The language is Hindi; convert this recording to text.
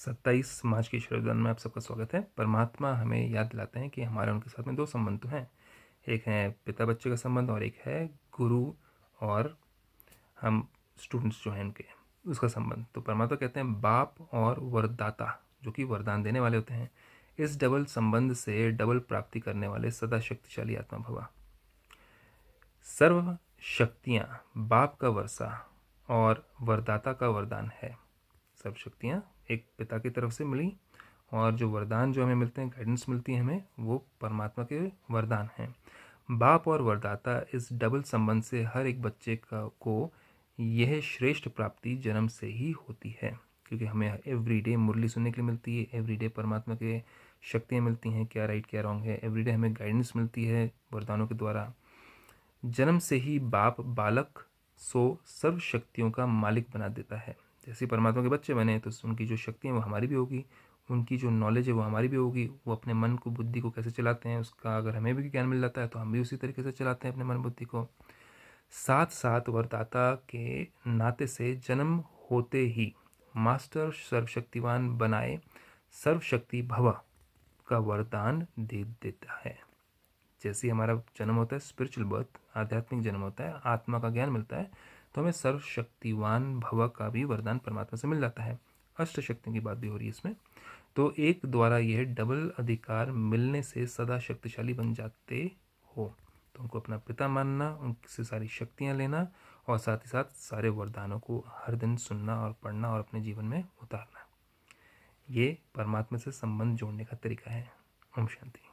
सत्ताईस मार्च के श्रवदान में आप सबका स्वागत है परमात्मा हमें याद दिलाते हैं कि हमारे उनके साथ में दो संबंध तो हैं एक है पिता बच्चे का संबंध और एक है गुरु और हम स्टूडेंट्स जो हैं उनके उसका संबंध तो परमात्मा कहते हैं बाप और वरदाता जो कि वरदान देने वाले होते हैं इस डबल संबंध से डबल प्राप्ति करने वाले सदा शक्तिशाली आत्मा भवा सर्व शक्तियाँ बाप का वर्षा और वरदाता का वरदान है सर्व शक्तियाँ एक पिता की तरफ से मिली और जो वरदान जो हमें मिलते हैं गाइडेंस मिलती है हमें वो परमात्मा के वरदान हैं बाप और वरदाता इस डबल संबंध से हर एक बच्चे का को यह श्रेष्ठ प्राप्ति जन्म से ही होती है क्योंकि हमें एवरी डे मुरली सुनने के लिए मिलती है एवरी डे परमात्मा के शक्तियाँ मिलती हैं क्या राइट क्या रॉन्ग है एवरी डे हमें गाइडेंस मिलती है वरदानों के द्वारा जन्म से ही बाप बालक सो सर्व शक्तियों का मालिक बना देता है जैसे परमात्मा के बच्चे बने तो उनकी जो शक्ति है वो हमारी भी होगी उनकी जो नॉलेज है वो हमारी भी होगी वो अपने मन को बुद्धि को कैसे चलाते हैं उसका अगर हमें भी ज्ञान मिल जाता है तो हम भी उसी तरीके से चलाते हैं अपने मन बुद्धि को साथ साथ वरदाता के नाते से जन्म होते ही मास्टर सर्वशक्तिवान बनाए सर्वशक्ति भवा का वरदान दे देता है जैसे हमारा जन्म होता है स्पिरिचुअल बर्थ आध्यात्मिक जन्म होता है आत्मा का ज्ञान मिलता है तो हमें सर्वशक्तिवान भव का भी वरदान परमात्मा से मिल जाता है अष्ट शक्तियों की बात भी हो रही है इसमें तो एक द्वारा यह डबल अधिकार मिलने से सदा शक्तिशाली बन जाते हो तो उनको अपना पिता मानना उनसे सारी शक्तियाँ लेना और साथ ही साथ सारे वरदानों को हर दिन सुनना और पढ़ना और अपने जीवन में उतारना ये परमात्मा से संबंध जोड़ने का तरीका है ओम शांति